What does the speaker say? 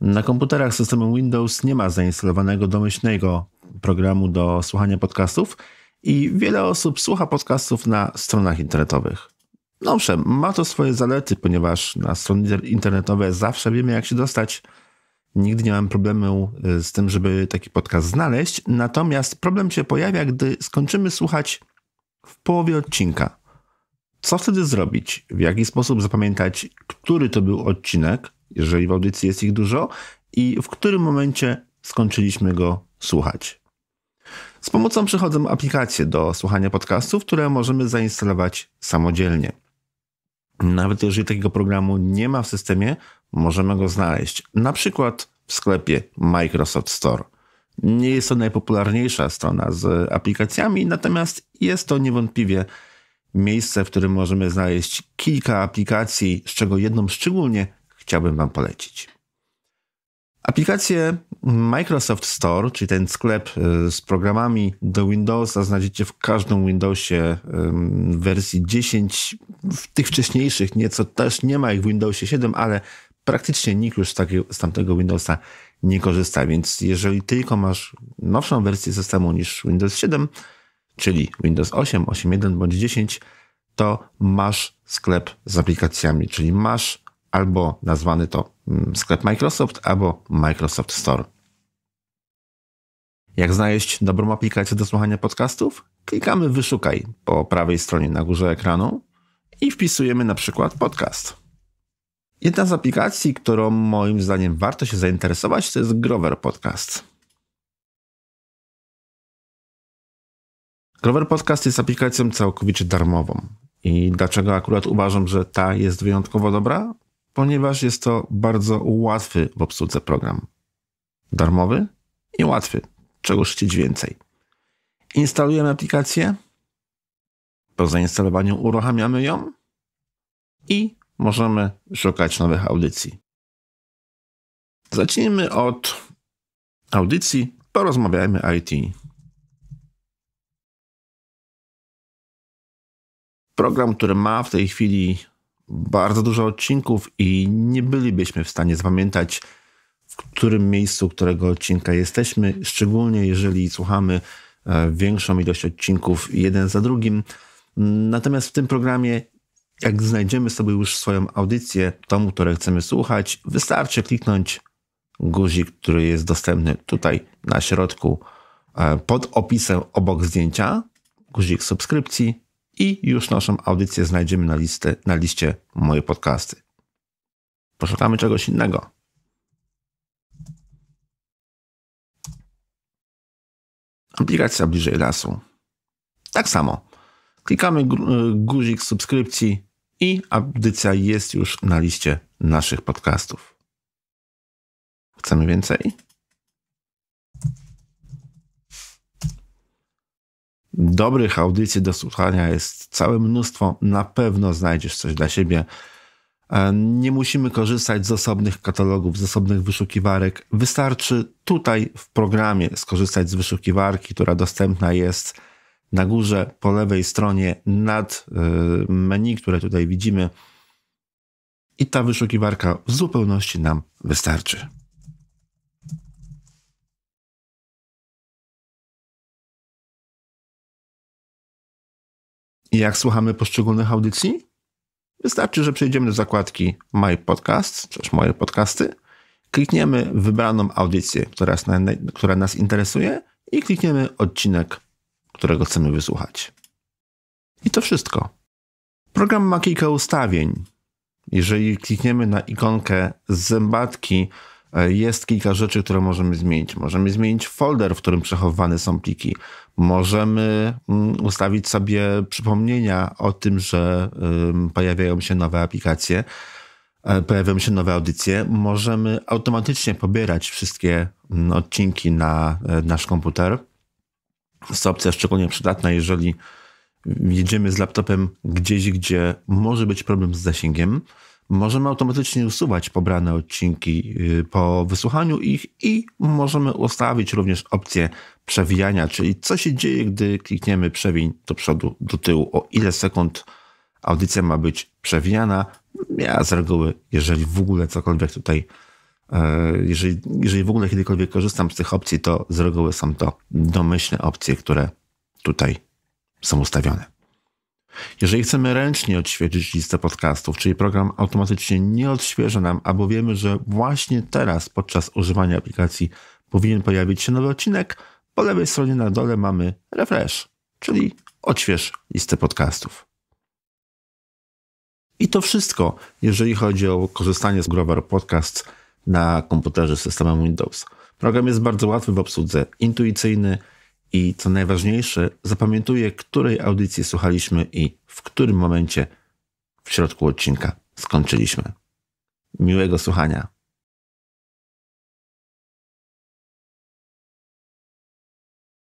Na komputerach systemem Windows nie ma zainstalowanego domyślnego programu do słuchania podcastów i wiele osób słucha podcastów na stronach internetowych. No owszem, ma to swoje zalety, ponieważ na strony internetowe zawsze wiemy, jak się dostać. Nigdy nie mam problemu y, z tym, żeby taki podcast znaleźć. Natomiast problem się pojawia, gdy skończymy słuchać w połowie odcinka. Co wtedy zrobić? W jaki sposób zapamiętać, który to był odcinek? jeżeli w audycji jest ich dużo, i w którym momencie skończyliśmy go słuchać. Z pomocą przychodzą aplikacje do słuchania podcastów, które możemy zainstalować samodzielnie. Nawet jeżeli takiego programu nie ma w systemie, możemy go znaleźć, na przykład w sklepie Microsoft Store. Nie jest to najpopularniejsza strona z aplikacjami, natomiast jest to niewątpliwie miejsce, w którym możemy znaleźć kilka aplikacji, z czego jedną szczególnie chciałbym Wam polecić. Aplikację Microsoft Store, czyli ten sklep y, z programami do Windowsa, znajdziecie w każdym Windowsie w wersji 10. W tych wcześniejszych nieco też nie ma ich w Windowsie 7, ale praktycznie nikt już z, takiego, tamtego Windowsa nie korzysta. Więc jeżeli tylko masz nowszą wersję systemu niż Windows 7, czyli Windows 8, 8.1 bądź 10, to masz sklep z aplikacjami, czyli masz albo nazwany to mm, sklep Microsoft, albo Microsoft Store. Jak znaleźć dobrą aplikację do słuchania podcastów? Klikamy Wyszukaj po prawej stronie na górze ekranu i wpisujemy na przykład podcast. Jedna z aplikacji, którą moim zdaniem warto się zainteresować, to jest Grover Podcast. Grover Podcast jest aplikacją całkowicie darmową. I dlaczego akurat uważam, że ta jest wyjątkowo dobra? ponieważ jest to bardzo łatwy w obsłudze program. Darmowy i łatwy, Czego chcieć więcej. Instalujemy aplikację, po zainstalowaniu uruchamiamy ją i możemy szukać nowych audycji. Zacznijmy od audycji, porozmawiajmy IT. Program, który ma w tej chwili bardzo dużo odcinków i nie bylibyśmy w stanie zapamiętać, w którym miejscu którego odcinka jesteśmy, szczególnie jeżeli słuchamy e, większą ilość odcinków jeden za drugim. Natomiast w tym programie, jak znajdziemy sobie już swoją audycję tomu, które chcemy słuchać, wystarczy kliknąć guzik, który jest dostępny tutaj na środku e, pod opisem obok zdjęcia, guzik subskrypcji i już naszą audycję znajdziemy na, listę, na liście Moje Podcasty. Poszukamy czegoś innego. Aplikacja bliżej lasu. Tak samo. Klikamy y, guzik subskrypcji i audycja jest już na liście naszych podcastów. Chcemy więcej? Dobrych audycji do słuchania jest całe mnóstwo. Na pewno znajdziesz coś dla siebie. E, nie musimy korzystać z osobnych katalogów, z osobnych wyszukiwarek. Wystarczy tutaj w programie skorzystać z wyszukiwarki, która dostępna jest na górze po lewej stronie nad e, menu, które tutaj widzimy. I ta wyszukiwarka w zupełności nam wystarczy. I jak słuchamy poszczególnych audycji? Wystarczy, że przejdziemy do zakładki My Podcast, czy też moje podcasty, klikniemy wybraną audycję, która, jest na, która nas interesuje i klikniemy odcinek, którego chcemy wysłuchać. I to wszystko. Program ma kilka ustawień. Jeżeli klikniemy na ikonkę z zębatki, E, jest kilka rzeczy, które możemy zmienić. Możemy zmienić folder, w którym przechowywane są pliki. Możemy mm, ustawić sobie przypomnienia o tym, że pojawiają się nowe aplikacje, e, pojawiają się nowe audycje. Możemy automatycznie pobierać wszystkie mm, odcinki na e, nasz komputer. Jest to opcja szczególnie przydatna, jeżeli jedziemy z laptopem gdzieś, gdzie może być problem z zasięgiem możemy automatycznie usuwać pobrane odcinki y, po wysłuchaniu ich i możemy ustawić również opcję przewijania, czyli co się dzieje, gdy klikniemy przewiń do przodu, do tyłu, o ile sekund audycja ma być przewijana. Ja z reguły, jeżeli w ogóle cokolwiek tutaj, e, jeżeli, jeżeli w ogóle kiedykolwiek korzystam z tych opcji, to z reguły są to domyślne opcje, które tutaj są ustawione. Jeżeli chcemy ręcznie odświeżyć listę podcastów, czyli program automatycznie nie odświeża nam, albo wiemy, że właśnie teraz podczas używania aplikacji powinien pojawić się nowy odcinek, po lewej stronie na dole mamy refresh, czyli odśwież listę podcastów. I to wszystko, jeżeli chodzi o korzystanie z Grover Podcast na komputerze z systemem Windows. Program jest bardzo łatwy w obsłudze, intuicyjny, i co najważniejsze, zapamiętuje, której audycji słuchaliśmy i w którym momencie w środku odcinka skończyliśmy. Miłego słuchania.